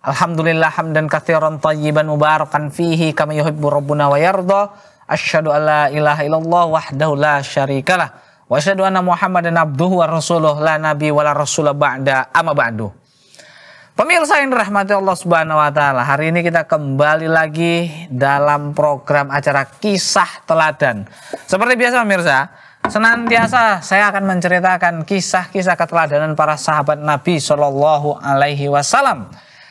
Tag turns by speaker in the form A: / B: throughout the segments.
A: Alhamdulillah hamdan katsiran tayyiban mubarakan fihi kama yuhibbu rabbuna wa yarda. Asyhadu alla ilaha illallah wahdahu la syarikalah. Wa asyhadu anna Muhammadan abduhu wa rasuluh la nabi wa la rasulah ba'da amma ba'du. Pemirsa yang dirahmati Allah Subhanahu wa taala, hari ini kita kembali lagi dalam program acara Kisah Teladan. Seperti biasa pemirsa, senantiasa saya akan menceritakan kisah-kisah keteladanan para sahabat Nabi Shallallahu alaihi wasallam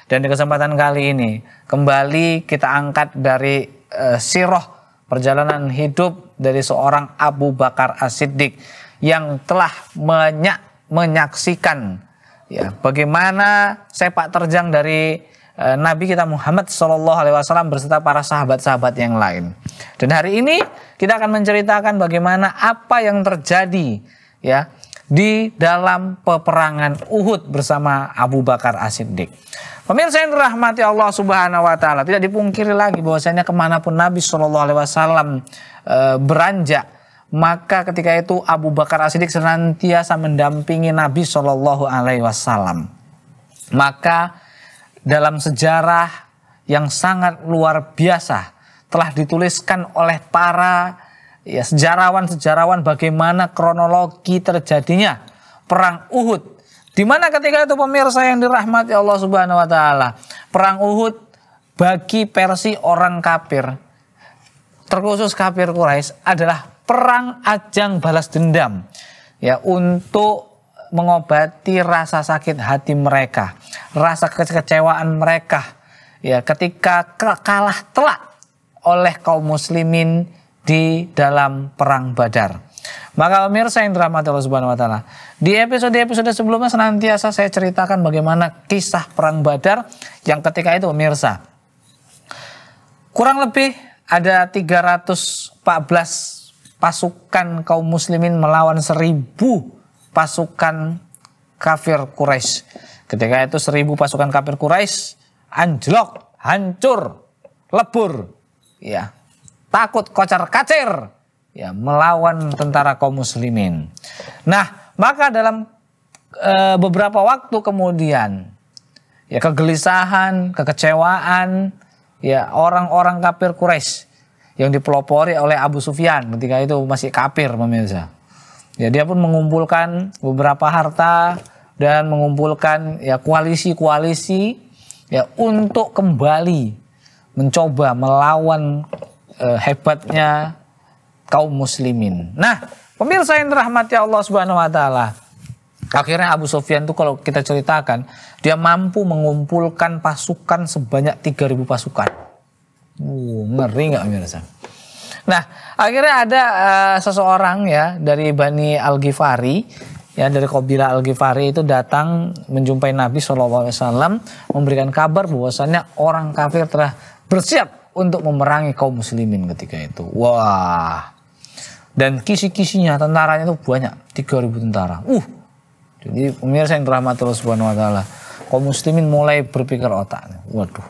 A: dan di kesempatan kali ini kembali kita angkat dari uh, siroh perjalanan hidup dari seorang Abu Bakar As-Siddiq yang telah menyak, menyaksikan ya bagaimana sepak terjang dari uh, Nabi kita Muhammad Shallallahu Alaihi Wasallam berserta para sahabat-sahabat yang lain. Dan hari ini kita akan menceritakan bagaimana apa yang terjadi ya di dalam peperangan Uhud bersama Abu Bakar As-Siddiq. Pemirsa yang dirahmati Allah Subhanahu wa taala, tidak dipungkiri lagi bahwasanya kemanapun Nabi Shallallahu alaihi wasallam e, beranjak, maka ketika itu Abu Bakar As-Siddiq senantiasa mendampingi Nabi Shallallahu alaihi wasallam. Maka dalam sejarah yang sangat luar biasa telah dituliskan oleh para ya sejarawan-sejarawan bagaimana kronologi terjadinya perang Uhud di mana ketika itu pemirsa yang dirahmati Allah Subhanahu wa taala, perang Uhud bagi versi orang kafir terkhusus kafir Quraisy adalah perang ajang balas dendam ya untuk mengobati rasa sakit hati mereka, rasa kekecewaan mereka ya ketika kalah telak oleh kaum muslimin di dalam perang Badar. Maka pemirsa yang dirahmati Allah Subhanahu wa taala, di episode-episode sebelumnya senantiasa saya ceritakan bagaimana kisah perang Badar yang ketika itu pemirsa. Kurang lebih ada 314 pasukan kaum muslimin melawan 1000 pasukan kafir Quraisy. Ketika itu 1000 pasukan kafir Quraisy anjlok, hancur, lebur, ya. Takut kocar-kacir ya melawan tentara kaum muslimin. Nah, maka dalam e, beberapa waktu kemudian ya kegelisahan, kekecewaan ya orang-orang kafir Quraisy yang dipelopori oleh Abu Sufyan ketika itu masih kafir pemirsa. Ya dia pun mengumpulkan beberapa harta dan mengumpulkan ya koalisi-koalisi ya untuk kembali mencoba melawan e, hebatnya kaum muslimin. Nah, Pemirsa yang dirahmati Allah Subhanahu wa taala. Akhirnya Abu Sofyan itu kalau kita ceritakan, dia mampu mengumpulkan pasukan sebanyak 3000 pasukan. Uh, ngeri nggak pemirsa? Nah, akhirnya ada uh, seseorang ya dari Bani Al-Ghifari ya dari kabilah Al-Ghifari itu datang menjumpai Nabi SAW memberikan kabar bahwasannya orang kafir telah bersiap untuk memerangi kaum muslimin ketika itu. Wah, dan kisi-kisinya tentaranya itu banyak, 3000 tentara. Uh. Jadi pemirsa yang terahmat Allah Subhanahu wa taala, kaum muslimin mulai berpikir otak. Waduh.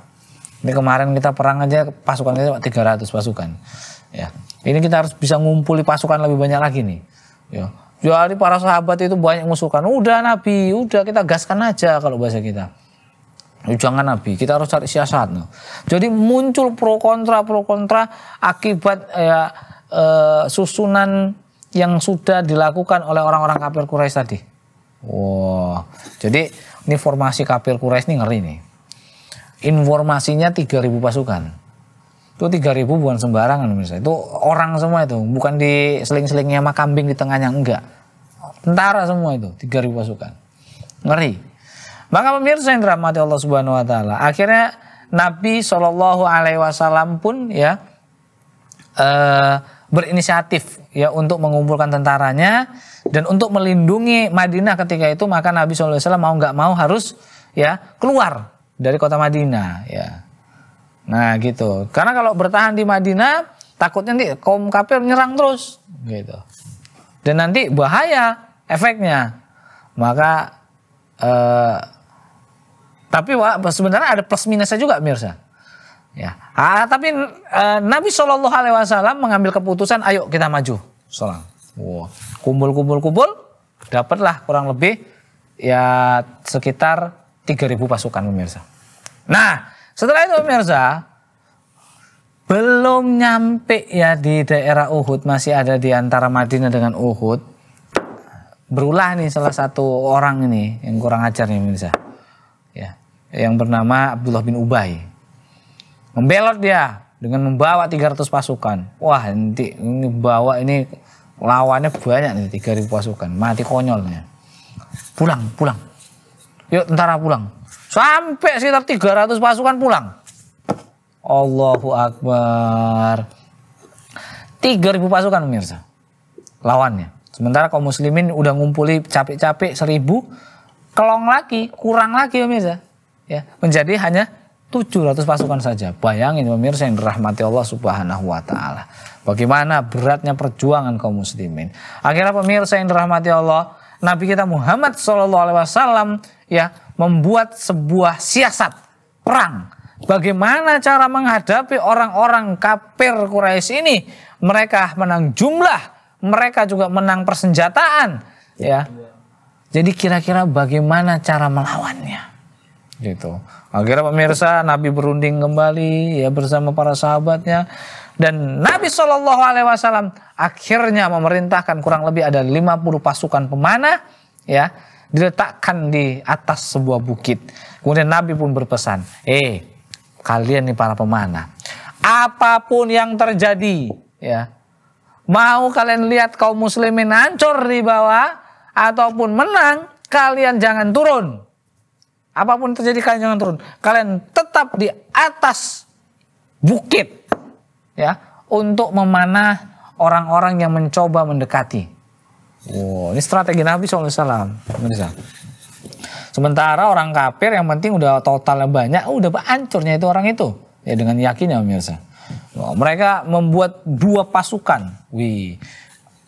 A: Ini kemarin kita perang aja pasukan kita 300 pasukan. Ya. Ini kita harus bisa ngumpuli pasukan lebih banyak lagi nih. Ya. Jadi ya, para sahabat itu banyak musuhkan. Udah Nabi, udah kita gaskan aja kalau bahasa kita. Ya, jangan Nabi, kita harus cari siasat. Jadi muncul pro kontra pro kontra akibat ya, uh, susunan yang sudah dilakukan oleh orang-orang kafir Quraisy tadi. Wow. Jadi ini formasi kafir Quraisy ini ngeri nih. Informasinya 3000 pasukan. Itu 3000 bukan sembarangan misalnya. Itu orang semua itu, bukan di seling-selingnya sama kambing di tengahnya enggak. Tentara semua itu, 3000 pasukan. Ngeri. Maka pemirsa yang dirahmati Allah Subhanahu wa taala, akhirnya Nabi Shallallahu alaihi wasallam pun ya eh, berinisiatif ya untuk mengumpulkan tentaranya dan untuk melindungi Madinah ketika itu maka Nabi SAW mau nggak mau harus ya keluar dari kota Madinah ya nah gitu karena kalau bertahan di Madinah takutnya nanti kaum kafir menyerang terus gitu dan nanti bahaya efeknya maka eh, tapi wah, sebenarnya ada plus minusnya juga Mirsa Ya. Ah, tapi eh, Nabi Shallallahu Alaihi Wasallam mengambil keputusan, ayo kita maju. Salam. Wow. Kumpul kumpul kumpul, dapatlah kurang lebih ya sekitar 3.000 pasukan pemirsa. Nah, setelah itu pemirsa belum nyampe ya di daerah Uhud masih ada di antara Madinah dengan Uhud. Berulah nih salah satu orang ini yang kurang ajar nih pemirsa. Ya, yang bernama Abdullah bin Ubay. Membelot dia dengan membawa 300 pasukan. Wah, nanti ini bawa ini lawannya banyak nih 3000 pasukan. Mati konyolnya. Pulang, pulang. Yuk tentara pulang. Sampai sekitar 300 pasukan pulang. Allahu Akbar. 3000 pasukan pemirsa. Lawannya. Sementara kaum muslimin udah ngumpuli capek-capek 1000, kelong lagi, kurang lagi pemirsa. Ya, menjadi hanya 700 pasukan saja. Bayangin pemirsa yang dirahmati Allah Subhanahu wa taala. Bagaimana beratnya perjuangan kaum muslimin. Akhirnya pemirsa yang dirahmati Allah, Nabi kita Muhammad Shallallahu alaihi wasallam ya membuat sebuah siasat perang. Bagaimana cara menghadapi orang-orang kafir Quraisy ini? Mereka menang jumlah, mereka juga menang persenjataan, ya. Jadi kira-kira bagaimana cara melawannya? gitu. Akhirnya pemirsa Nabi berunding kembali ya bersama para sahabatnya dan Nabi Shallallahu Alaihi Wasallam akhirnya memerintahkan kurang lebih ada 50 pasukan pemanah ya diletakkan di atas sebuah bukit. Kemudian Nabi pun berpesan, eh kalian nih para pemanah, apapun yang terjadi ya mau kalian lihat kaum muslimin hancur di bawah ataupun menang kalian jangan turun Apapun terjadi kalian jangan turun. Kalian tetap di atas bukit ya untuk memanah orang-orang yang mencoba mendekati. Wow, ini strategi Nabi SAW. Sementara orang kafir yang penting udah totalnya banyak, oh, udah hancurnya itu orang itu. Ya dengan yakinnya pemirsa. mereka membuat dua pasukan. Wih,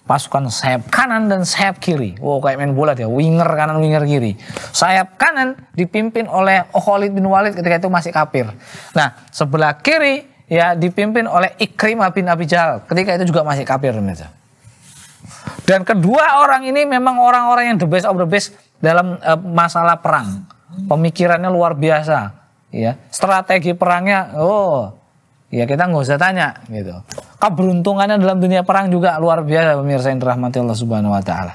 A: pasukan sayap kanan dan sayap kiri. Wow kayak main bola ya. winger kanan, winger kiri. Sayap kanan dipimpin oleh Khalid bin Walid ketika itu masih kafir. Nah sebelah kiri ya dipimpin oleh Ikrimah bin Abi Jahal ketika itu juga masih kafir. Dan kedua orang ini memang orang-orang yang the best of the best dalam uh, masalah perang. Pemikirannya luar biasa, ya. Strategi perangnya, oh ya kita nggak usah tanya gitu. Keberuntungannya dalam dunia perang juga luar biasa pemirsa yang dirahmati Allah Subhanahu wa taala.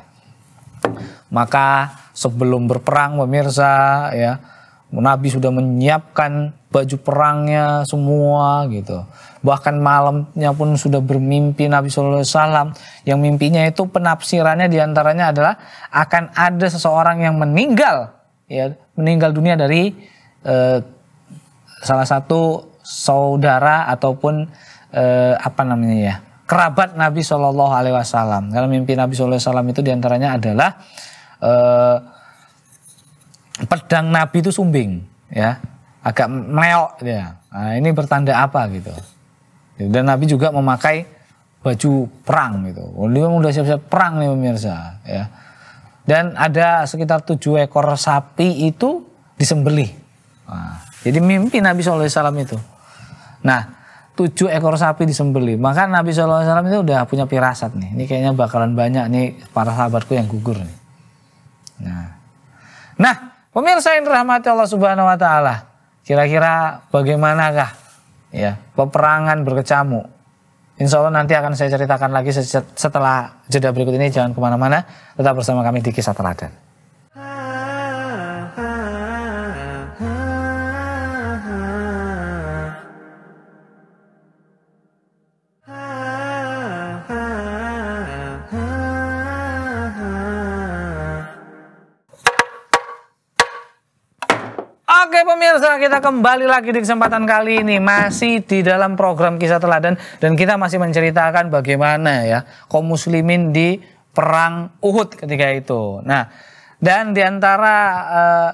A: Maka sebelum berperang pemirsa ya Nabi sudah menyiapkan baju perangnya semua gitu. Bahkan malamnya pun sudah bermimpi Nabi Shallallahu Alaihi Wasallam. Yang mimpinya itu penafsirannya diantaranya adalah akan ada seseorang yang meninggal, ya meninggal dunia dari eh, salah satu saudara ataupun eh, apa namanya ya kerabat Nabi Shallallahu Alaihi Wasallam. Kalau mimpi Nabi Shallallahu Alaihi Wasallam itu diantaranya adalah eh, pedang Nabi itu sumbing, ya agak meleok gitu ya. Nah, ini bertanda apa gitu? Dan Nabi juga memakai baju perang gitu. dia udah siap-siap perang nih pemirsa ya. Dan ada sekitar tujuh ekor sapi itu disembelih. Nah, jadi mimpi Nabi Shallallahu SAW itu. Nah, tujuh ekor sapi disembeli. Maka Nabi SAW itu udah punya pirasat nih. Ini kayaknya bakalan banyak nih para sahabatku yang gugur nih. Nah, nah pemirsa yang dirahmati Allah Subhanahu Wa Taala, kira-kira bagaimanakah ya peperangan berkecamuk? Insya Allah nanti akan saya ceritakan lagi setelah jeda berikut ini. Jangan kemana-mana, tetap bersama kami di Kisah Teladan. Kembali lagi di kesempatan kali ini masih di dalam program kisah teladan dan kita masih menceritakan bagaimana ya kaum muslimin di perang Uhud ketika itu. Nah, dan di antara uh,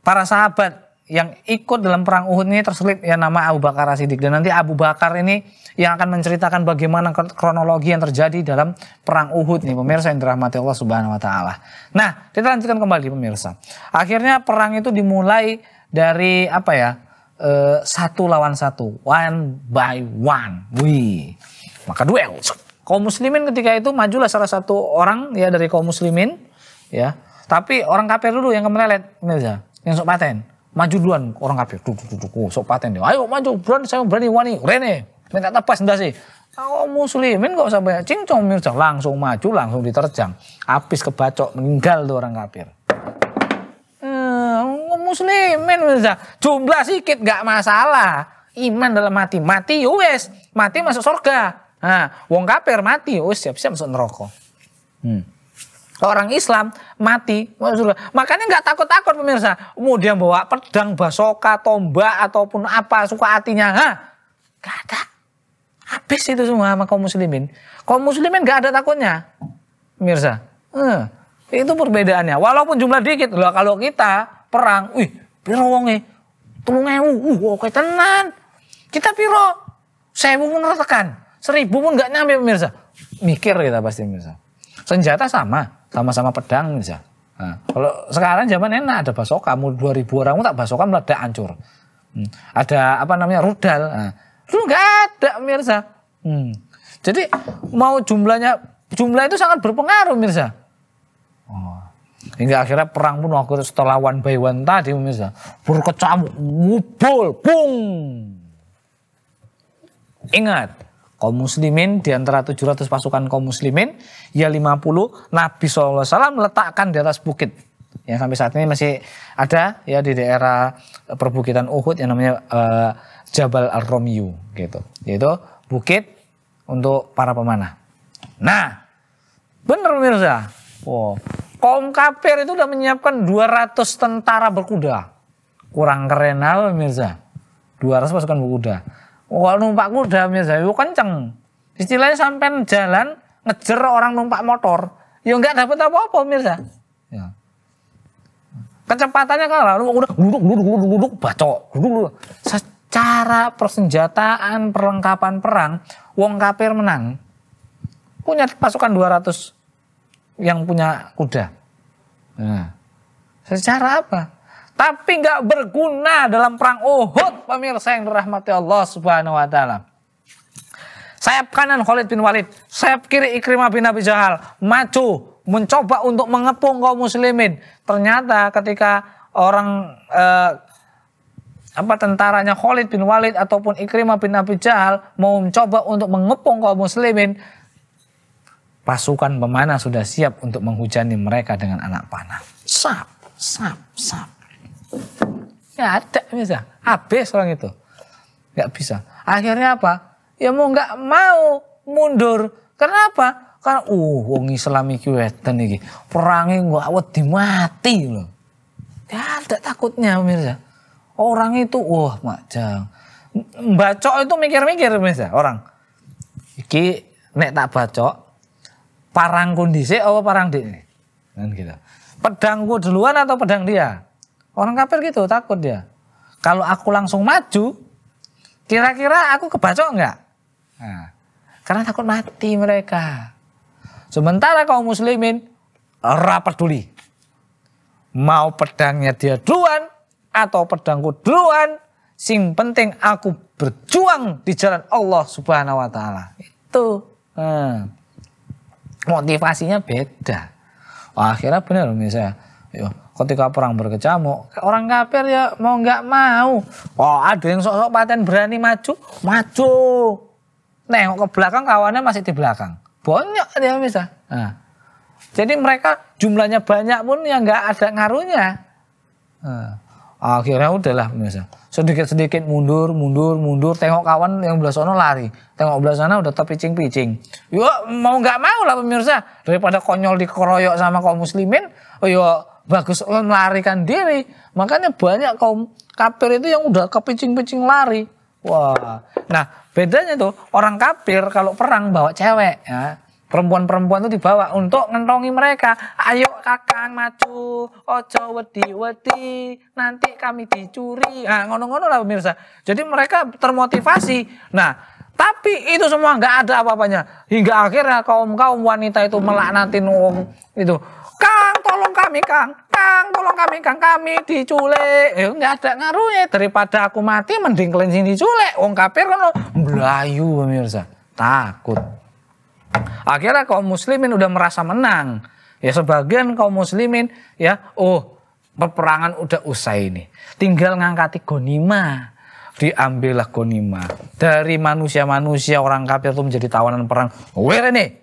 A: para sahabat yang ikut dalam perang Uhud ini terselip ya nama Abu Bakar siddiq dan nanti Abu Bakar ini yang akan menceritakan bagaimana kronologi yang terjadi dalam perang Uhud nih pemirsa yang dirahmati Allah Subhanahu wa taala. Nah, kita lanjutkan kembali pemirsa. Akhirnya perang itu dimulai dari apa ya uh, satu lawan satu one by one wih maka duel kaum muslimin ketika itu majulah salah satu orang ya dari kaum muslimin ya tapi orang kafir dulu yang kemelelet Mirza yang sok paten maju duluan orang kafir tuh tuh tuh sok paten dia ayo maju berani saya berani wani rene minta tepas ndak sih kaum muslimin kok sampai cincong Mirza langsung maju langsung diterjang habis kebacok meninggal tuh orang kafir muslimin jumlah sedikit nggak masalah iman dalam mati mati ya yes mati masuk surga nah wong kafir mati yes ya siap-siap masuk neraka hmm. Orang Islam mati Makanya nggak takut-takut pemirsa. kemudian bawa pedang, basoka, tombak ataupun apa suka hatinya. Hah? Gak ada. Habis itu semua sama kaum muslimin. Kaum muslimin nggak ada takutnya. Pemirsa. Hmm. Itu perbedaannya. Walaupun jumlah dikit. Loh, kalau kita perang. Wih, piro wonge? ewu. Uh, oke tenan. Kita piro? 1000 pun retekan. seribu pun nggak nyampe pemirsa. Mikir kita pasti pemirsa. Senjata sama, sama-sama pedang pemirsa. Nah, kalau sekarang zaman enak ada basoka, mau ribu orang tak basoka meledak hancur. Hmm. Ada apa namanya rudal. Nah, itu nggak ada pemirsa. Hmm. Jadi mau jumlahnya jumlah itu sangat berpengaruh pemirsa. Oh. Hingga akhirnya perang pun waktu setelah one by one tadi pemirsa ya, berkecamuk, mubul, pung. Ingat, kaum muslimin di antara 700 pasukan kaum muslimin ya 50 Nabi SAW letakkan di atas bukit yang sampai saat ini masih ada ya di daerah eh, perbukitan Uhud yang namanya uh, Jabal Ar-Romyu gitu yaitu bukit untuk para pemanah nah benar, pemirsa wow Kaum kafir itu udah menyiapkan 200 tentara berkuda. Kurang keren apa Mirza? 200 pasukan berkuda. Kalau numpak kuda Mirza itu kenceng. Istilahnya sampai jalan ngejer orang numpak motor. Ya enggak dapat apa-apa Mirza. Ya. Kecepatannya kalah. Lu udah duduk, duduk, duduk, duduk, bacok. Duduk, duduk. Secara persenjataan, perlengkapan perang, wong kafir menang. Punya pasukan 200 yang punya kuda. Nah, secara apa? Tapi nggak berguna dalam perang Uhud, pemirsa yang dirahmati Allah Subhanahu wa taala. Sayap kanan Khalid bin Walid, sayap kiri Ikrimah bin Abi Jahal, maju mencoba untuk mengepung kaum muslimin. Ternyata ketika orang eh, apa tentaranya Khalid bin Walid ataupun Ikrimah bin Abi Jahal mau mencoba untuk mengepung kaum muslimin, pasukan pemanah sudah siap untuk menghujani mereka dengan anak panah. Sap, sap, sap. Ya ada bisa, habis orang itu. Gak bisa. Akhirnya apa? Ya mau gak mau mundur. Kenapa? Karena uh wong Islam iki weten iki. gue gak di mati loh. Ya ada takutnya pemirsa. Orang itu wah macam Bacok itu mikir-mikir pemirsa orang. Iki nek tak bacok parangku dhisik apa parang dik? Kan gitu. Pedangku duluan atau pedang dia? Orang kafir gitu takut dia. Kalau aku langsung maju, kira-kira aku kebacok nggak? Nah, karena takut mati mereka. Sementara kaum muslimin rapat peduli. Mau pedangnya dia duluan atau pedangku duluan, sing penting aku berjuang di jalan Allah Subhanahu wa taala. Itu. Hmm motivasinya beda. Wah, akhirnya benar misalnya, yo, ketika perang berkecamuk, orang kafir ya mau nggak mau. Oh, ada yang sok-sok paten berani maju, maju. Nengok ke belakang kawannya masih di belakang. Banyak dia bisa. Nah. Jadi mereka jumlahnya banyak pun yang nggak ada ngaruhnya. Nah akhirnya udahlah pemirsa, sedikit-sedikit mundur mundur mundur tengok kawan yang belah sana lari tengok belah sana udah terpicing-picing yuk mau nggak mau lah pemirsa daripada konyol dikeroyok sama kaum muslimin oh yuk bagus melarikan diri makanya banyak kaum kafir itu yang udah kepicing-picing lari wah nah bedanya tuh orang kafir kalau perang bawa cewek ya perempuan-perempuan itu dibawa untuk ngentongi mereka. Ayo kakang macu, ojo wedi-wedi, nanti kami dicuri. Nah, ngono-ngono lah pemirsa. Jadi mereka termotivasi. Nah, tapi itu semua nggak ada apa-apanya. Hingga akhirnya kaum-kaum wanita itu melaknatin wong itu. Kang, tolong kami, Kang. Kang, tolong kami, Kang. Kami diculik. Eh nggak ada ngaruhnya. Daripada aku mati, mending kalian diculik. Wong kafir kan lo. Belayu pemirsa. Takut. Akhirnya kaum muslimin udah merasa menang. Ya sebagian kaum muslimin ya, oh peperangan udah usai ini. Tinggal ngangkati gonima. Diambillah gonima. Dari manusia-manusia orang kafir itu menjadi tawanan perang. Where ini?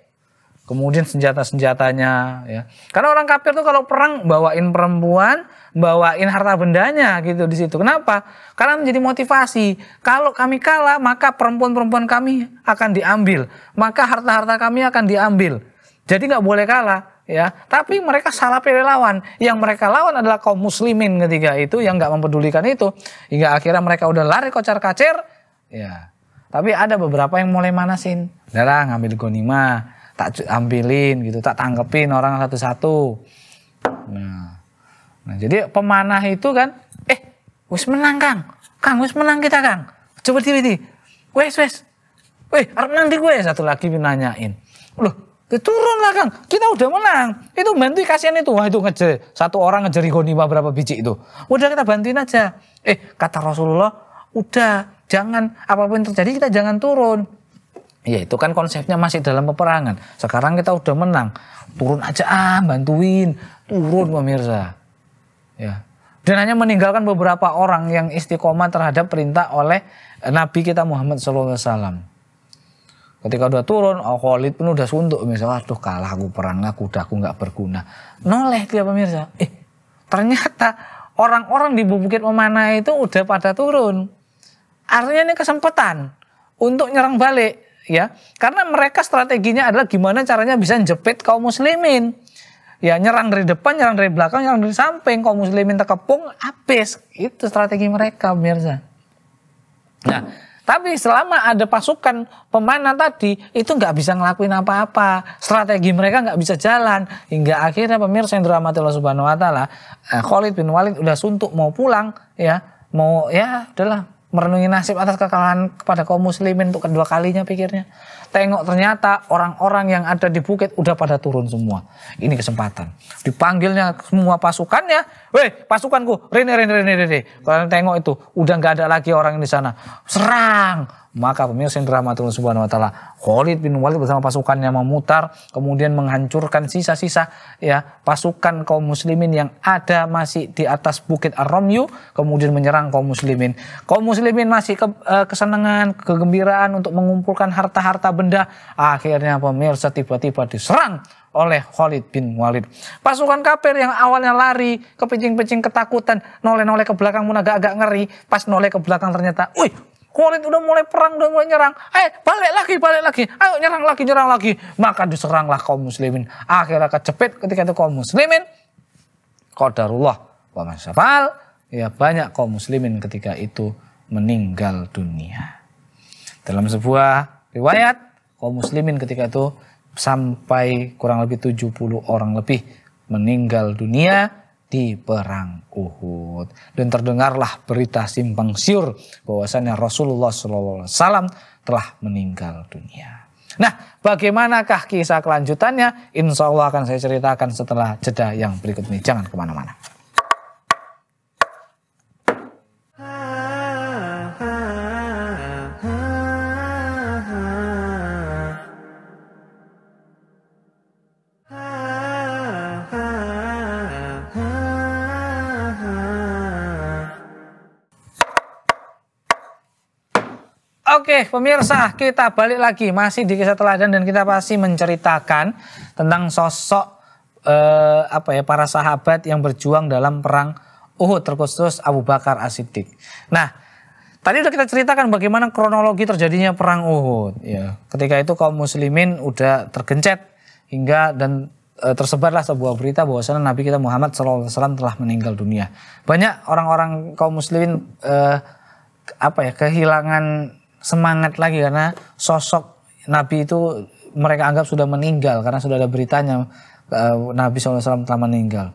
A: kemudian senjata-senjatanya ya. Karena orang kafir tuh kalau perang bawain perempuan, bawain harta bendanya gitu di situ. Kenapa? Karena menjadi motivasi. Kalau kami kalah, maka perempuan-perempuan kami akan diambil, maka harta-harta kami akan diambil. Jadi nggak boleh kalah ya. Tapi mereka salah pilih lawan. Yang mereka lawan adalah kaum muslimin ketiga itu yang nggak mempedulikan itu. Hingga akhirnya mereka udah lari kocar-kacir ya. Tapi ada beberapa yang mulai manasin. Darah ngambil gonima tak ambilin gitu, tak tangkepin orang satu-satu. Nah, nah jadi pemanah itu kan, eh, wis menang Kang, Kang wis menang kita Kang, coba tiba wes wes, weh harap di gue satu lagi nanyain, loh ya turun lah Kang, kita udah menang. Itu bantu kasihan itu. Wah itu ngejar. Satu orang ngejeri gonima berapa biji itu. Udah kita bantuin aja. Eh kata Rasulullah, udah jangan apapun terjadi kita jangan turun. Ya itu kan konsepnya masih dalam peperangan. Sekarang kita udah menang, turun aja ah bantuin, turun pemirsa. Ya. Dan hanya meninggalkan beberapa orang yang istiqomah terhadap perintah oleh eh, Nabi kita Muhammad SAW. Ketika udah turun, oh Khalid pun udah suntuk misalnya, aduh kalah aku perang, aku udah aku nggak berguna. Noleh dia pemirsa, eh ternyata orang-orang di Bukit Memanah itu udah pada turun. Artinya ini kesempatan untuk nyerang balik ya karena mereka strateginya adalah gimana caranya bisa jepit kaum muslimin ya nyerang dari depan nyerang dari belakang nyerang dari samping kaum muslimin terkepung, habis itu strategi mereka pemirsa nah tapi selama ada pasukan pemanah tadi itu nggak bisa ngelakuin apa-apa strategi mereka nggak bisa jalan hingga akhirnya pemirsa yang dirahmati Allah Subhanahu Wa Taala eh, Khalid bin Walid udah suntuk mau pulang ya mau ya adalah merenungi nasib atas kekalahan kepada kaum muslimin untuk kedua kalinya pikirnya. Tengok ternyata orang-orang yang ada di bukit udah pada turun semua. Ini kesempatan. Dipanggilnya semua pasukannya. Weh pasukanku, Rene, Rene, Rene, Rene. Kalian tengok itu, udah nggak ada lagi orang di sana. Serang, maka pemirsa yang dirahmati Allah Subhanahu wa taala, Khalid bin Walid bersama pasukannya memutar kemudian menghancurkan sisa-sisa ya pasukan kaum muslimin yang ada masih di atas bukit Ar-Romyu kemudian menyerang kaum muslimin. Kaum muslimin masih ke, e, kesenangan, kegembiraan untuk mengumpulkan harta-harta benda. Akhirnya pemirsa tiba-tiba diserang oleh Khalid bin Walid. Pasukan kafir yang awalnya lari, pincing-pincing ketakutan, noleh-noleh ke belakang pun agak-agak ngeri. Pas noleh ke belakang ternyata, wih Kulit udah mulai perang, udah mulai nyerang. Eh, balik lagi, balik lagi. Ayo nyerang lagi, nyerang lagi. Maka diseranglah kaum muslimin. Akhirnya kecepit ketika itu kaum muslimin. Qadarullah wa masyafal. Ya banyak kaum muslimin ketika itu meninggal dunia. Dalam sebuah riwayat, kaum muslimin ketika itu sampai kurang lebih 70 orang lebih meninggal dunia di perang Uhud dan terdengarlah berita simpang siur bahwasanya Rasulullah SAW telah meninggal dunia. Nah, bagaimanakah kisah kelanjutannya? Insya Allah akan saya ceritakan setelah jeda yang berikut ini. Jangan kemana-mana. pemirsa, kita balik lagi masih di kisah teladan dan kita pasti menceritakan tentang sosok eh, apa ya para sahabat yang berjuang dalam perang Uhud terkhusus Abu Bakar As-Siddiq. Nah, tadi udah kita ceritakan bagaimana kronologi terjadinya perang Uhud ya. Ketika itu kaum muslimin udah tergencet hingga dan eh, tersebarlah sebuah berita bahwasanya Nabi kita Muhammad SAW telah meninggal dunia. Banyak orang-orang kaum muslimin eh, apa ya kehilangan semangat lagi karena sosok Nabi itu mereka anggap sudah meninggal karena sudah ada beritanya eh, Nabi SAW telah meninggal.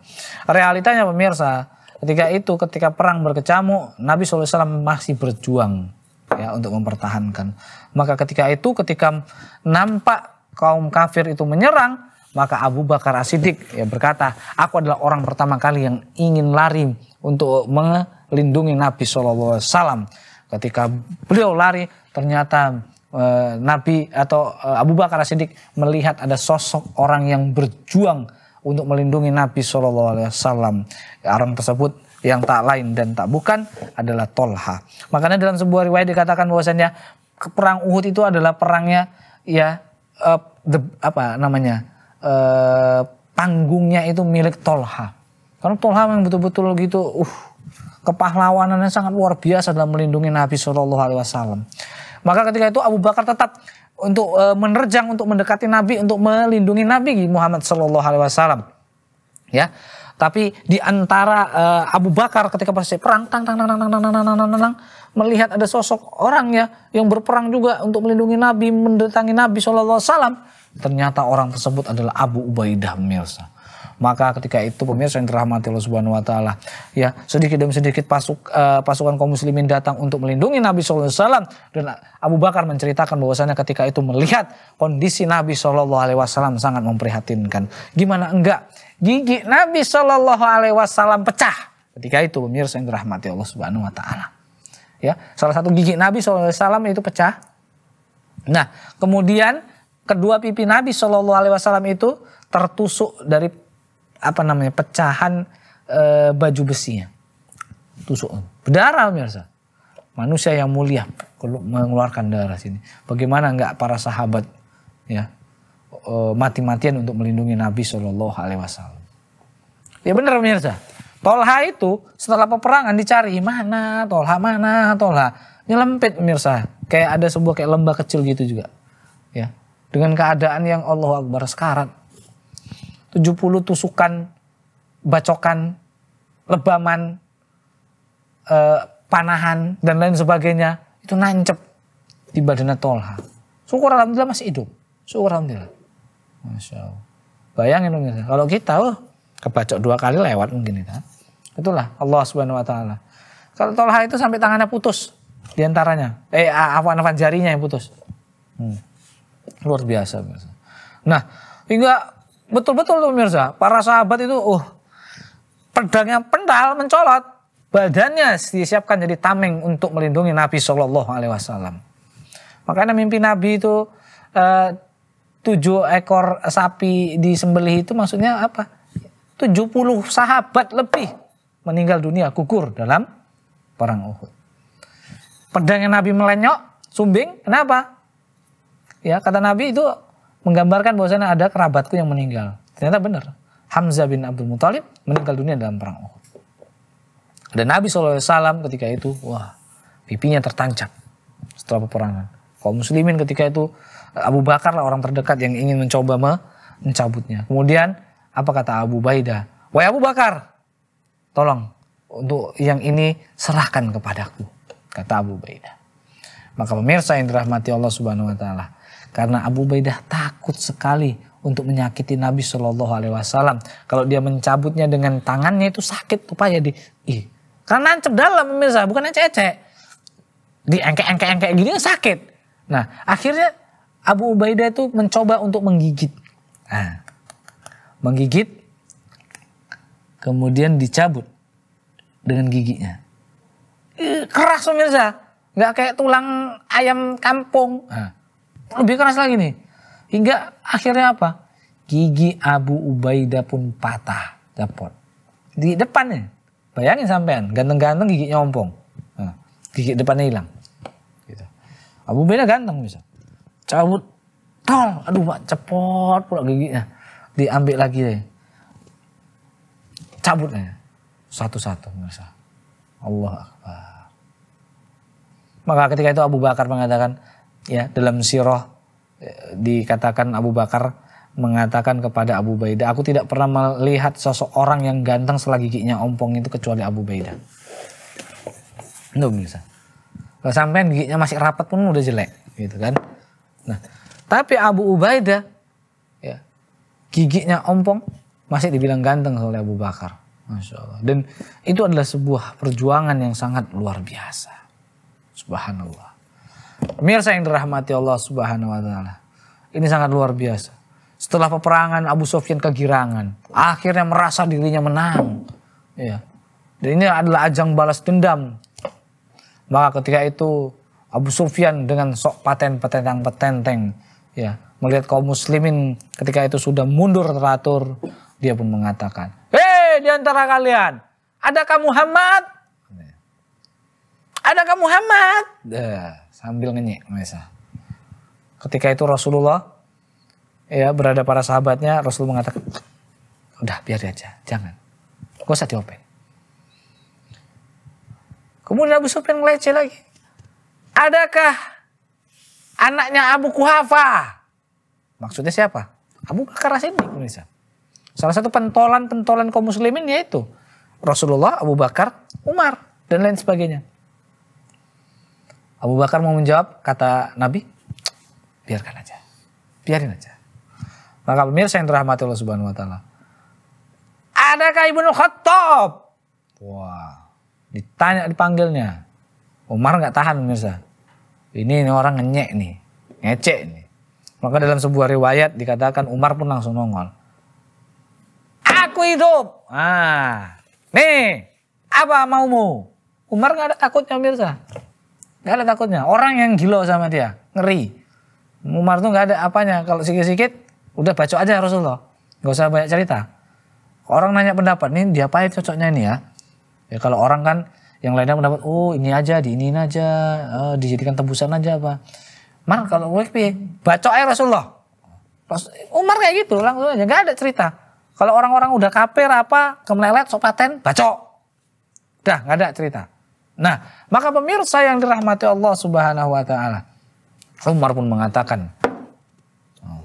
A: Realitanya pemirsa, ketika itu ketika perang berkecamuk Nabi SAW masih berjuang ya untuk mempertahankan. Maka ketika itu ketika nampak kaum kafir itu menyerang, maka Abu Bakar Asidik ya berkata, aku adalah orang pertama kali yang ingin lari untuk melindungi Nabi SAW. Ketika beliau lari, ternyata e, Nabi atau e, Abu Bakar Siddiq melihat ada sosok orang yang berjuang untuk melindungi Nabi Shallallahu Alaihi Wasallam. Orang tersebut yang tak lain dan tak bukan adalah Tolha. Makanya dalam sebuah riwayat dikatakan bahwasanya perang Uhud itu adalah perangnya ya e, the, apa namanya e, panggungnya itu milik Tolha. Karena Tolha yang betul-betul gitu, uh kepahlawanannya sangat luar biasa dalam melindungi Nabi Shallallahu Alaihi Wasallam. Maka ketika itu Abu Bakar tetap untuk e, menerjang, untuk mendekati Nabi, untuk melindungi Nabi Muhammad Shallallahu Alaihi Wasallam. Ya, tapi di antara e, Abu Bakar ketika proses perang tang tang tang tang tang tang tang tang tang melihat ada sosok orang ya yang berperang juga untuk melindungi Nabi, mendatangi Nabi Alaihi Wasallam. ternyata orang tersebut adalah Abu Ubaidah Al-Milsa. Maka ketika itu pemirsa yang dirahmati Allah Subhanahu wa taala, ya, sedikit demi sedikit pasuk, uh, pasukan kaum muslimin datang untuk melindungi Nabi sallallahu alaihi wasallam dan Abu Bakar menceritakan bahwasanya ketika itu melihat kondisi Nabi sallallahu alaihi wasallam sangat memprihatinkan. Gimana enggak? Gigi Nabi sallallahu alaihi wasallam pecah. Ketika itu pemirsa yang dirahmati Allah Subhanahu wa taala. Ya, salah satu gigi Nabi sallallahu alaihi wasallam itu pecah. Nah, kemudian kedua pipi Nabi Shallallahu Alaihi Wasallam itu tertusuk dari apa namanya pecahan e, baju besinya. Tusuk. Berdarah pemirsa. Manusia yang mulia kalau mengeluarkan darah sini. Bagaimana enggak para sahabat ya e, mati-matian untuk melindungi Nabi Shallallahu alaihi wasallam. Ya benar pemirsa. Tolha itu setelah peperangan dicari mana Tolha mana Tolha nyelempit pemirsa kayak ada sebuah kayak lembah kecil gitu juga ya dengan keadaan yang Allah Akbar sekarat 70 tusukan, bacokan, lebaman, eh, panahan, dan lain sebagainya. Itu nancep di badannya Tolha. Syukur Alhamdulillah masih hidup. Syukur Alhamdulillah. Masya Allah. Bayangin dong, kalau kita oh, kebacok dua kali lewat mungkin itu. Ya. Itulah Allah Subhanahu wa taala. Kalau Tolha itu sampai tangannya putus di antaranya. Eh, awan-awan jarinya yang putus. Hmm. Luar biasa. Nah, hingga Betul-betul tuh pemirsa. Para sahabat itu uh pedangnya pendal mencolot. Badannya disiapkan jadi tameng untuk melindungi Nabi Shallallahu Alaihi Wasallam. Makanya mimpi Nabi itu eh, tujuh ekor sapi disembelih itu maksudnya apa? 70 sahabat lebih meninggal dunia gugur dalam perang Uhud. Pedangnya Nabi melenyok, sumbing, kenapa? Ya kata Nabi itu menggambarkan bahwasanya ada kerabatku yang meninggal. Ternyata benar. Hamzah bin Abdul Muthalib meninggal dunia dalam perang Uhud. Dan Nabi SAW ketika itu, wah, pipinya tertancap setelah peperangan. Kaum muslimin ketika itu, Abu Bakar lah orang terdekat yang ingin mencoba mencabutnya. Kemudian, apa kata Abu Baida? Wah Abu Bakar, tolong untuk yang ini serahkan kepadaku, kata Abu Baida. Maka pemirsa yang dirahmati Allah Subhanahu wa taala, karena Abu Ubaidah takut sekali untuk menyakiti Nabi Shallallahu Alaihi Wasallam. Kalau dia mencabutnya dengan tangannya itu sakit tuh pak ya di, ih, karena nancep dalam pemirsa, bukan ecek-ecek. Di engke-engke-engke gini sakit. Nah akhirnya Abu Ubaidah itu mencoba untuk menggigit. Nah, menggigit, kemudian dicabut dengan giginya. Ih, keras pemirsa, nggak kayak tulang ayam kampung. Nah lebih keras lagi nih. Hingga akhirnya apa? Gigi Abu Ubaidah pun patah. Dapur. Di depannya. Bayangin sampean. Ganteng-ganteng gigi nyompong. Nah, gigi depannya hilang. Gitu. Abu Ubaidah ganteng bisa. Cabut. Tol. Aduh pak cepot pula giginya. Diambil lagi deh. Cabutnya. Satu-satu. Allah Akbar. Maka ketika itu Abu Bakar mengatakan, ya dalam sirah eh, dikatakan Abu Bakar mengatakan kepada Abu Baida, aku tidak pernah melihat sosok orang yang ganteng selagi giginya ompong itu kecuali Abu Baida. Itu bisa. Kalau sampean giginya masih rapat pun udah jelek, gitu kan. Nah, tapi Abu Ubaidah ya, giginya ompong masih dibilang ganteng oleh Abu Bakar. Masya Allah. Dan itu adalah sebuah perjuangan yang sangat luar biasa. Subhanallah. Mirsa yang dirahmati Allah Subhanahu wa taala. Ini sangat luar biasa. Setelah peperangan Abu Sofyan kegirangan, akhirnya merasa dirinya menang. Ya. Dan ini adalah ajang balas dendam. Maka ketika itu Abu Sufyan dengan sok paten petentang petenteng ya melihat kaum muslimin ketika itu sudah mundur teratur dia pun mengatakan hei di antara kalian adakah Muhammad adakah Muhammad nah sambil ngenyek pemirsa. Ketika itu Rasulullah ya berada para sahabatnya Rasul mengatakan udah biar aja jangan gak usah diopen. kemudian Abu Sufyan ngeleceh lagi adakah anaknya Abu Kuhafa maksudnya siapa Abu Bakar Siddiq pemirsa salah satu pentolan pentolan kaum muslimin yaitu Rasulullah Abu Bakar Umar dan lain sebagainya Abu Bakar mau menjawab, kata Nabi, biarkan aja. Biarin aja. Maka pemirsa yang terahmati Allah Subhanahu wa taala. Adakah Ibnu Khattab? Wah, ditanya dipanggilnya. Umar nggak tahan pemirsa. Ini, ini orang ngenyek nih, ngecek nih. Maka dalam sebuah riwayat dikatakan Umar pun langsung nongol. Aku hidup. Ah, nih, apa maumu? Umar nggak ada takutnya pemirsa. Gak ada takutnya. Orang yang gila sama dia, ngeri. Umar tuh gak ada apanya. Kalau sikit-sikit, udah bacok aja Rasulullah. Gak usah banyak cerita. Orang nanya pendapat, nih diapain cocoknya ini ya. Ya kalau orang kan yang lainnya pendapat oh ini aja, di ini aja, oh, dijadikan tembusan aja apa. Mar kalau gue bacok aja Rasulullah. Umar kayak gitu langsung aja, nggak ada cerita. Kalau orang-orang udah kafir apa, kemelelet, sopaten bacok. Dah, nggak ada cerita. Nah, maka pemirsa yang dirahmati Allah Subhanahu wa taala. Umar pun mengatakan, oh,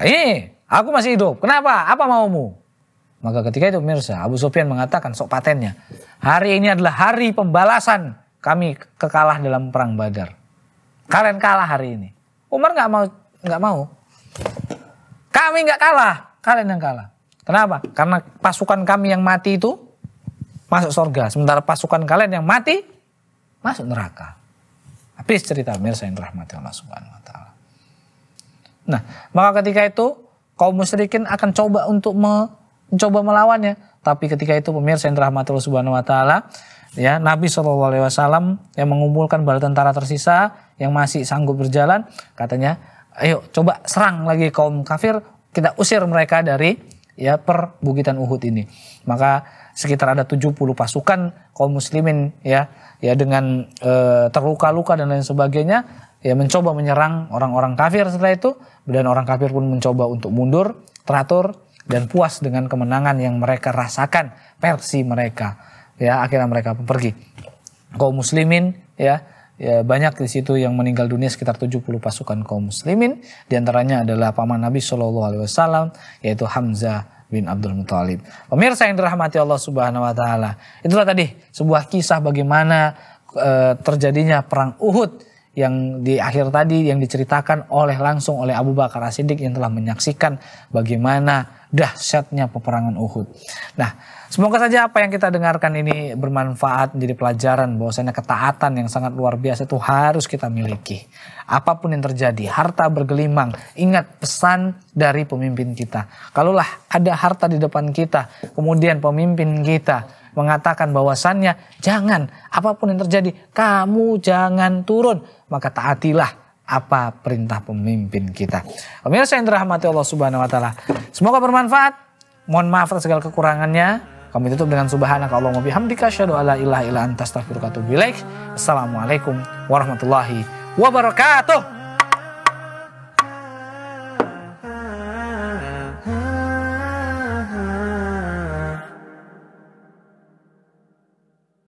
A: "Ini aku masih hidup. Kenapa? Apa maumu?" Maka ketika itu pemirsa, Abu Sufyan mengatakan sok patennya, "Hari ini adalah hari pembalasan kami kekalah dalam perang Badar. Kalian kalah hari ini." Umar nggak mau nggak mau. Kami nggak kalah, kalian yang kalah. Kenapa? Karena pasukan kami yang mati itu masuk surga. Sementara pasukan kalian yang mati masuk neraka. Habis cerita mirsa yang rahmati Allah subhanahu wa ta'ala. Nah, maka ketika itu kaum musyrikin akan coba untuk mencoba melawannya. Tapi ketika itu pemirsa yang rahmati Allah Subhanahu wa taala, ya Nabi Shallallahu alaihi wasallam yang mengumpulkan bala tentara tersisa yang masih sanggup berjalan, katanya, "Ayo coba serang lagi kaum kafir, kita usir mereka dari ya perbukitan Uhud ini." Maka sekitar ada 70 pasukan kaum muslimin ya ya dengan e, terluka-luka dan lain sebagainya ya mencoba menyerang orang-orang kafir setelah itu dan orang kafir pun mencoba untuk mundur teratur dan puas dengan kemenangan yang mereka rasakan versi mereka ya akhirnya mereka pergi kaum muslimin ya, ya banyak di situ yang meninggal dunia sekitar 70 pasukan kaum muslimin diantaranya adalah paman Nabi Shallallahu Alaihi Wasallam yaitu Hamzah bin Abdul Muthalib. Pemirsa yang dirahmati Allah Subhanahu wa taala. Itulah tadi sebuah kisah bagaimana e, terjadinya perang Uhud yang di akhir tadi yang diceritakan oleh langsung oleh Abu Bakar As-Siddiq yang telah menyaksikan bagaimana dahsyatnya peperangan Uhud. Nah, semoga saja apa yang kita dengarkan ini bermanfaat menjadi pelajaran bahwasanya ketaatan yang sangat luar biasa itu harus kita miliki. Apapun yang terjadi, harta bergelimang, ingat pesan dari pemimpin kita. Kalaulah ada harta di depan kita, kemudian pemimpin kita mengatakan bahwasannya jangan apapun yang terjadi kamu jangan turun maka taatilah apa perintah pemimpin kita. Pemirsa yang dirahmati Allah Subhanahu wa taala. Semoga bermanfaat. Mohon maaf atas segala kekurangannya. Kami tutup dengan subhanaka Allahumma bihamdika asyhadu alla ilaha illa anta astaghfiruka wa atubu Assalamualaikum warahmatullahi wabarakatuh.